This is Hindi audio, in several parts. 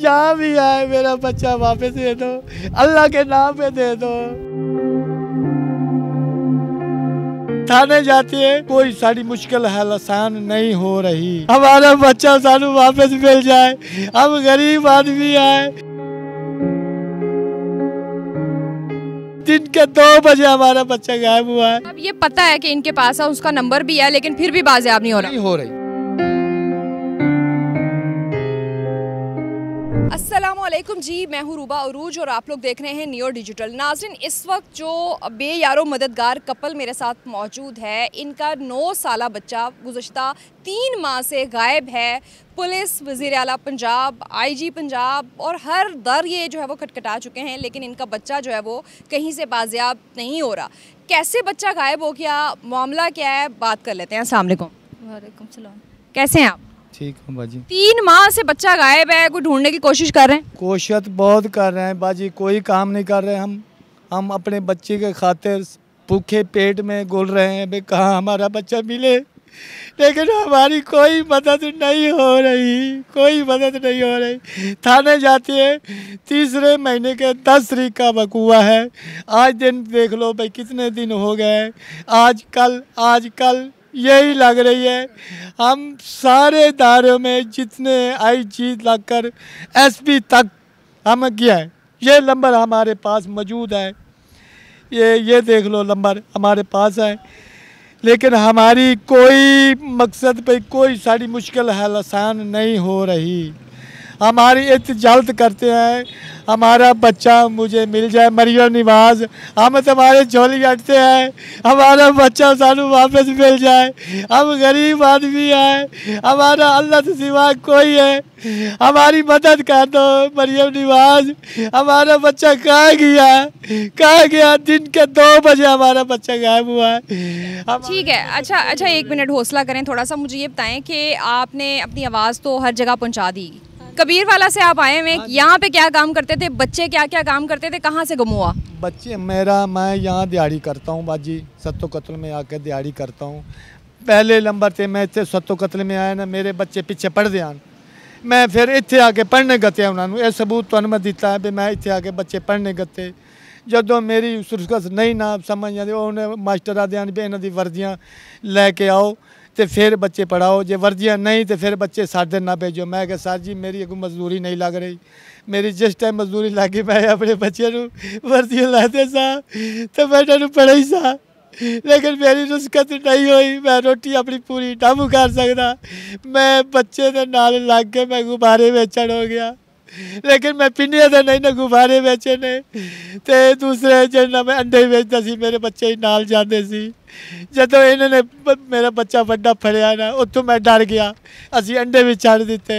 जहाँ भी आए मेरा बच्चा वापस दे दो अल्लाह के नाम पे दे दो थाने जाते है कोई सारी मुश्किल हल आसान नहीं हो रही हमारा बच्चा सानू वापस मिल जाए हम गरीब आदमी आए दिन के दो बजे हमारा बच्चा गायब हुआ है अब ये पता है कि इनके पास है उसका नंबर भी है लेकिन फिर भी बाजियाब नहीं हो रहा नहीं हो रही असलम जी मैं हूँ रूबा अरूज और आप लोग देख रहे हैं न्यू डिजिटल नाजरन इस वक्त जो बे यारो मददगार कपल मेरे साथ मौजूद है इनका नौ साल बच्चा गुजशत तीन माह से गायब है पुलिस वज़ी अला पंजाब आईजी पंजाब और हर दर ये जो है वो खटखटा चुके हैं लेकिन इनका बच्चा जो है वो कहीं से बाजियाब नहीं हो रहा कैसे बच्चा गायब हो गया मामला क्या है बात कर लेते हैं असल वालेकुम कैसे हैं आप ठीक हूँ बाजी तीन माह से बच्चा गायब है कोई ढूंढने की कोशिश कर रहे हैं कोशिश बहुत कर रहे हैं बाजी कोई काम नहीं कर रहे हम हम अपने बच्चे के खातिर भूखे पेट में गोल रहे हैं भाई कहाँ हमारा बच्चा मिले लेकिन हमारी कोई मदद नहीं हो रही कोई मदद नहीं हो रही थाने जाती है तीसरे महीने के दस तारीख का बकुआ है आज दिन देख लो भाई कितने दिन हो गए आज कल आज कल यही लग रही है हम सारे दायरों में जितने आई जी लग कर एस तक हम किया है ये नंबर हमारे पास मौजूद है ये ये देख लो नंबर हमारे पास है लेकिन हमारी कोई मकसद पे कोई सारी मुश्किल हल आसान नहीं हो रही हमारी जल्द करते हैं हमारा बच्चा मुझे मिल जाए मरियम नवाज हम तुम्हारे झोली कटते हैं हमारा बच्चा सानू वापस मिल जाए हम गरीब आदमी हैं हमारा अल्लाह से सिवा कोई है हमारी मदद कर दो मरियम नवाज हमारा बच्चा कहाँ गया कहाँ गया दिन के दो बजे हमारा बच्चा गायब हुआ है ठीक है अच्छा अच्छा एक मिनट हौसला करें थोड़ा सा मुझे ये बताएं कि आपने अपनी आवाज़ तो हर जगह पहुँचा दी कबीर वाला से आप आए हुए हाँ यहाँ पे क्या काम करते थे बच्चे क्या क्या काम करते थे कहाँ से गुम हुआ बच्चे मेरा मैं यहाँ दिहाड़ी करता हूँ बाजी सत्तो कत्ल में आकर दिहाड़ी करता हूँ पहले नंबर से मैं इतने सत्तो कत्ल में आया ना मेरे बच्चे पिछे पढ़ते हैं मैं फिर इतने आके पढ़ने गते उन्होंने यह सबूत तो मैं दिता है भी मैं इतने आके बच्चे पढ़ने गते जो मेरी ਸੁਰਸਕਸ ਨਹੀਂ ਨਾ ਸਮਝ ਆਉਂਦੀ ਉਹਨੇ ਮਾਸਟਰ ਆਦਿਆਂ ਨੇ ਵੀ ਇਹਨਾਂ ਦੀ ਵਰਦੀਆਂ ਤੇ ਫਿਰ ਬੱਚੇ ਪੜਾਓ ਜੇ ਵਰਜੀਆਂ ਨਹੀਂ ਤੇ ਫਿਰ ਬੱਚੇ ਸਾਡੇ ਨਾ ਭੇਜੋ ਮੈਂ ਕਿਹਾ ਸਰ ਜੀ ਮੇਰੀ ਕੋਈ ਮਜ਼ਦੂਰੀ ਨਹੀਂ ਲੱਗ ਰਹੀ ਮੇਰੀ ਜਿਸ ਟਾਈਮ ਮਜ਼ਦੂਰੀ ਲੱਗੀ ਮੈਂ ਆਪਣੇ ਬੱਚਿਆਂ ਨੂੰ ਵਰਦੀਆਂ ਲਾਦੇ ਸਾਂ ਤੇ ਮੈਂ ਨੂੰ ਪੜਾਈ ਸਾਂ ਲੇਕਿਨ ਮੇਰੀ ਰਸਕਤ ਨਹੀਂ ਹੋਈ ਮੈਂ ਰੋਟੀ ਆਪਣੀ ਪੂਰੀ ਡਾਮੂ ਕਰ ਸਕਦਾ ਮੈਂ ਬੱਚੇ ਦੇ ਨਾਲ ਲੱਗ ਕੇ ਮੈਂ ਗੁਬਾਰੇ ਵੇਚਣ ਹੋ ਗਿਆ ਲੇਕਿਨ ਮੈਂ ਪਿੰਡੇ ਦੇ ਨਹੀਂ ਨਾ ਗੁਬਾਰੇ ਵੇਚੇ ਨੇ ਤੇ ਦੂਸਰੇ ਜਿਹੜਾ ਮੈਂ ਅੰਡੇ ਵੇਚਦਾ ਸੀ ਮੇਰੇ ਬੱਚੇ ਨਾਲ ਜਾਂਦੇ ਸੀ ਜਦੋਂ ਇਹਨਾਂ ਨੇ ਮੇਰਾ ਬੱਚਾ ਵੱਡਾ ਫੜਿਆ ਨਾ ਉੱਥੋਂ ਮੈਂ ਡਰ ਗਿਆ ਅਸੀਂ ਅੰਡੇ ਵੀ ਛੱਡ ਦਿੱਤੇ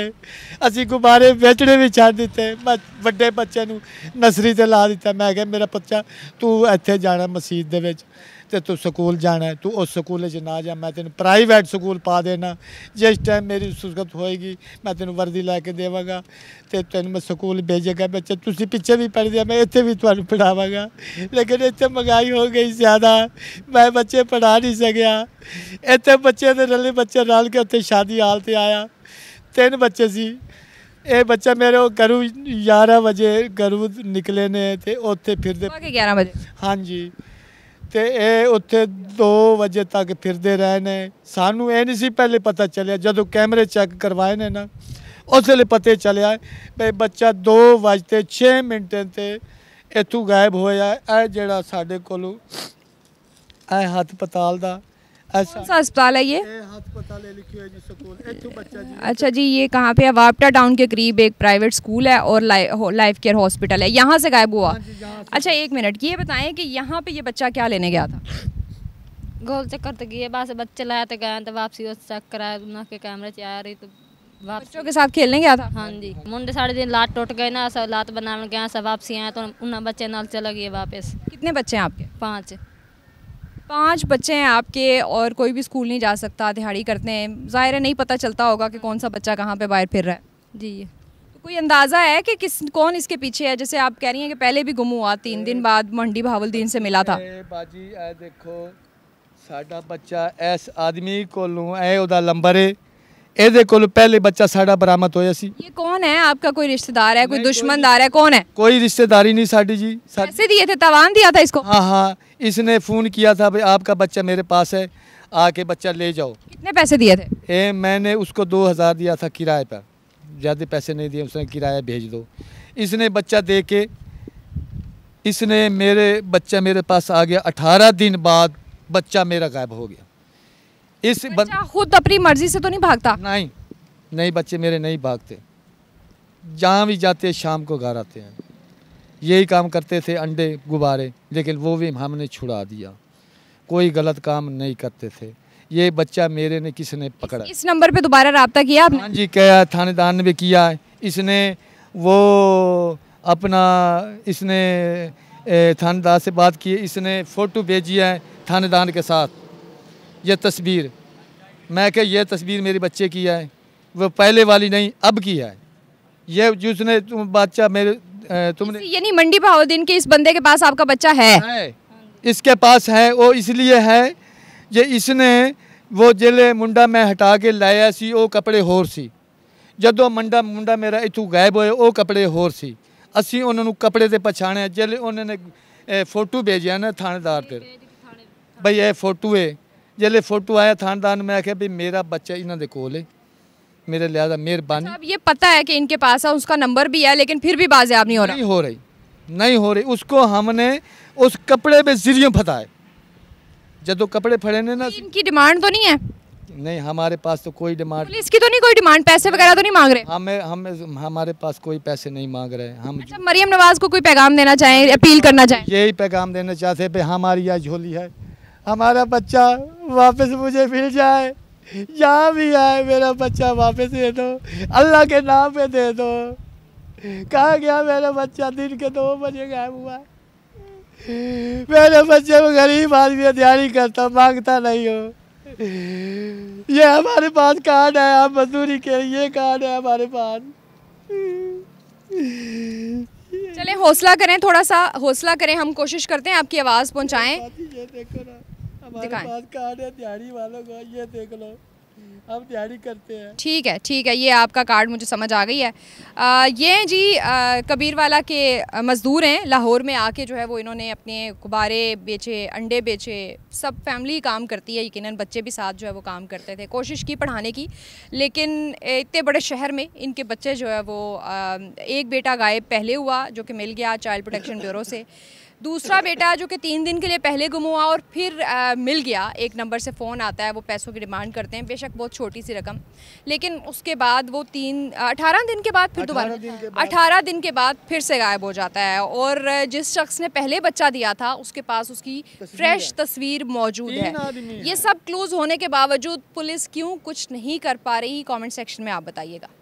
ਅਸੀਂ ਗੁਬਾਰੇ ਵੇਚਣੇ ਵੀ ਛੱਡ ਦਿੱਤੇ ਮੈਂ ਵੱਡੇ ਬੱਚੇ ਨੂੰ ਨਸਰੀ ਤੇ ਲਾ ਦਿੱਤਾ ਮੈਂ ਕਿਹਾ ਮੇਰਾ ਬੱਚਾ ਤੂੰ ਇੱਥੇ ਜਾਣਾ ਮਸਜਿਦ ਦੇ ਵਿੱਚ ਤੇ ਤੂੰ ਸਕੂਲ ਜਾਣਾ ਤੂੰ ਉਸ ਸਕੂਲ 'ਚ ਨਾ ਜਾ ਮੈਂ ਤੈਨੂੰ ਪ੍ਰਾਈਵੇਟ ਸਕੂਲ ਪਾ ਦੇਣਾ ਜਿਸ ਟਾਈਮ ਮੇਰੀ ਸੁਸਗਤ ਹੋਏਗੀ ਮੈਂ ਤੈਨੂੰ ਵਰਦੀ ਲੈ ਕੇ ਦੇਵਾਂਗਾ ਤੇ ਤੈਨੂੰ ਮੈਂ ਸਕੂਲ ਭੇਜੇਗਾ ਬੱਚੇ ਤੁਸੀਂ ਪਿੱਛੇ ਵੀ ਪੜ੍ਹਦੇ ਆ ਮੈਂ ਇੱਥੇ ਵੀ ਤੁਹਾਨੂੰ ਪੜਾਵਾਂਗਾ ਲੇਕਿਨ ਇੱਥੇ ਮਗਾਈ ਹੋ ਗਈ ਜ਼ਿਆਦਾ ਮੈਂ ਬੱਚੇ ਤੇ ਪੜਾ ਨਹੀਂ ਸਕਿਆ ਇੱਥੇ ਬੱਚੇ ਦੇ ਰਲੇ ਬੱਚੇ ਨਾਲ ਕੇ ਉੱਥੇ ਸ਼ਾਦੀ ਹਾਲ ਤੇ ਆਇਆ ਤਿੰਨ ਬੱਚੇ ਸੀ ਇਹ ਬੱਚਾ ਮੇਰੇ ਘਰੂ 11 ਵਜੇ ਘਰੂ ਨਿਕਲੇ ਨੇ ਤੇ ਉੱਥੇ ਫਿਰਦੇ ਕੇ 11 ਵਜੇ ਹਾਂਜੀ ਤੇ ਇਹ ਉੱਥੇ 2 ਵਜੇ ਤੱਕ ਫਿਰਦੇ ਰਹੇ ਨੇ ਸਾਨੂੰ ਇਹ ਨਹੀਂ ਸੀ ਪਹਿਲੇ ਪਤਾ ਚੱਲਿਆ ਜਦੋਂ ਕੈਮਰੇ ਚੈੱਕ ਕਰਵਾਏ ਨੇ ਨਾ ਉਸ ਵੇਲੇ ਪਤਾ ਚੱਲਿਆ ਵੀ ਬੱਚਾ 2 ਵਜੇ 6 ਮਿੰਟ ਤੇ ਇਥੋਂ ਗਾਇਬ ਹੋਇਆ ਇਹ ਜਿਹੜਾ ਸਾਡੇ ਕੋਲ ਇਹ ਹਸਪਤਾਲ अच्छा यहाँ से गायब हुआ हाँ अच्छा एक मिनट ये बताएं कि यहाँ पे बच्चा क्या लेने गया था गोल चक्कर तो गए बस बच्चे लाया तो गए तो वापसी वो तो रही तो बच्चों के साथ खेलने गया था हाँ जी मुंडे साढ़े दिन लात टूट गए ना सब लात बनाने गए सब वापसी आए तो उन्हें बच्चे नाल चले गए वापस कितने बच्चे हैं आपके पाँच पांच बच्चे हैं आपके और कोई भी स्कूल नहीं जा सकता दिहाड़ी करते हैं ज़ाहिर है नहीं पता चलता होगा कि कौन सा बच्चा कहाँ पे बाहर फिर रहा है जी तो कोई अंदाज़ा है कि किस कौन इसके पीछे है जैसे आप कह रही हैं कि पहले भी गुम हुआ तीन दिन बाद मंडी भावलदीन से मिला था बाजी ए देखो साडा बच्चा ਇਸ आदमी को लंबर है ਨੰਬਰ ਏ ਇਹਦੇ ਕੋਲ ਪਹਿਲੇ ਬੱਚਾ ਸਾਡਾ ये कौन है आपका कोई रिश्तेदार है कोई ਰਿਸ਼ਤੇਦਾਰ ਹੈ ਕੋਈ ਦੁਸ਼ਮਨਦਾਰ ਹੈ ਕੌਣ ਹੈ ਕੋਈ ਰਿਸ਼ਤੇਦਾਰੀ ਨਹੀਂ ਸਾਡੀ ਜੀ ਪੈਸੇ ਦਿਏ ਥੇ ਤਾਵਾਨ ਦਿਆ ਥਾ ਇਸਕੋ ਹਾਂ इसने फ़ोन किया था भाई आपका बच्चा मेरे पास है आके बच्चा ले जाओ कितने पैसे दिए थे ए, मैंने उसको दो हज़ार दिया था किराए पर ज़्यादा पैसे नहीं दिए उसने किराया भेज दो इसने बच्चा दे के इसने मेरे बच्चा मेरे पास आ गया अठारह दिन बाद बच्चा मेरा गायब हो गया इस बच्चा खुद अपनी मर्जी से तो नहीं भागता नहीं नहीं बच्चे मेरे नहीं भागते जहाँ भी जाते शाम को घर आते हैं यही काम करते थे अंडे गुब्बारे लेकिन वो भी हमने छुड़ा दिया कोई गलत काम नहीं करते थे ये बच्चा मेरे ने किसने पकड़ा इस नंबर पे दोबारा रबता किया आपने हाँ जी क्या थानेदार ने भी किया है इसने वो अपना इसने थानेदार से बात की इसने फ़ोटो भेजी है थानेदार के साथ यह तस्वीर मैं कह यह तस्वीर मेरे बच्चे की है वो पहले वाली नहीं अब की है यह जिसने बच्चा मेरे तुमने यानी मंडी भाव दिन के इस बंदे के पास आपका बच्चा है, है। इसके पास है वो इसलिए है ये इसने वो जिले ਮੁੰਡਾ ਮੈਂ ਹਟਾ ਕੇ ਲਾਇਆ ਸੀ ਉਹ ਕੱਪੜੇ ਹੋਰ ਸੀ ਜਦੋਂ ਮੰਡਾ ਮੁੰਡਾ ਮੇਰਾ ਇਥੋਂ ਗਾਇਬ ਹੋਇਆ ਉਹ ਕੱਪੜੇ ਹੋਰ ਸੀ ਅਸੀਂ ਉਹਨਾਂ ਨੂੰ ਕੱਪੜੇ ਤੇ ਪਛਾਣਿਆ ਜਿਲੇ ਉਹਨਾਂ ਨੇ ਫੋਟੋ ਭੇਜਿਆ ਨਾ ਥਾਣੇਦਾਰ ਤੇ ਬਈ ਇਹ ਫੋਟੋ ਹੈ ਜਿਲੇ ਫੋਟੋ ਆਇਆ ਥਾਣੇਦਾਰ ਨੂੰ ਮੈਂ ਆਖਿਆ ਵੀ ਮੇਰਾ ਬੱਚਾ ਇਹਨਾਂ ਦੇ ਕੋਲ ਹੈ मेरे लिहाजा मेहरबानी अच्छा, ये पता है कि इनके पास है उसका नंबर भी है लेकिन फिर भी बाजियाब नहीं हो रही नहीं हो रही नहीं हो रही उसको हमने उस कपड़े में जिरियों फता है जब तो कपड़े फड़े ने ना इनकी डिमांड तो नहीं है नहीं हमारे पास तो कोई डिमांड पुलिस की तो नहीं कोई डिमांड पैसे वगैरह तो नहीं मांग रहे हमें हम हमारे पास कोई पैसे नहीं मांग रहे हम अच्छा मरियम नवाज को कोई पैगाम देना चाहे अपील करना चाहे यही पैगाम देना चाहते हमारी आज झोली है हमारा बच्चा वापस मुझे मिल जाए जहाँ भी आए मेरा बच्चा वापस दे दो अल्लाह के नाम पे दे दो कहा गया मेरा बच्चा दिन के दो बजे गायब हुआ मेरे बच्चे को गरीब आदमी तैयारी करता मांगता नहीं हो ये हमारे पास कार्ड है आप मजदूरी के ये कार्ड है हमारे पास चले हौसला करें थोड़ा सा हौसला करें हम कोशिश करते हैं आपकी आवाज़ पहुंचाएं देखो ना हमारे पास कार्ड है दिहाड़ी वालों का ये देख लो करते हैं ठीक है ठीक है ये आपका कार्ड मुझे समझ आ गई है आ, ये जी आ, कबीरवाला के मज़दूर हैं लाहौर में आके जो है वो इन्होंने अपने गुब्बारे बेचे अंडे बेचे सब फैमिली काम करती है यकीन बच्चे भी साथ जो है वो काम करते थे कोशिश की पढ़ाने की लेकिन इतने बड़े शहर में इनके बच्चे जो है वो आ, एक बेटा गायब पहले हुआ जो कि मिल गया चाइल्ड प्रोटेक्शन ब्यूरो से दूसरा बेटा जो कि तीन दिन के लिए पहले गुम हुआ और फिर आ, मिल गया एक नंबर से फ़ोन आता है वो पैसों की डिमांड करते हैं बेशक बहुत छोटी सी रकम लेकिन उसके बाद वो तीन अठारह दिन के बाद फिर दोबारा अठारह दिन के बाद फिर से गायब हो जाता है और जिस शख्स ने पहले बच्चा दिया था उसके पास उसकी फ्रेश तस्वीर मौजूद है ये सब क्लोज होने के बावजूद पुलिस क्यों कुछ नहीं कर पा रही कॉमेंट सेक्शन में आप बताइएगा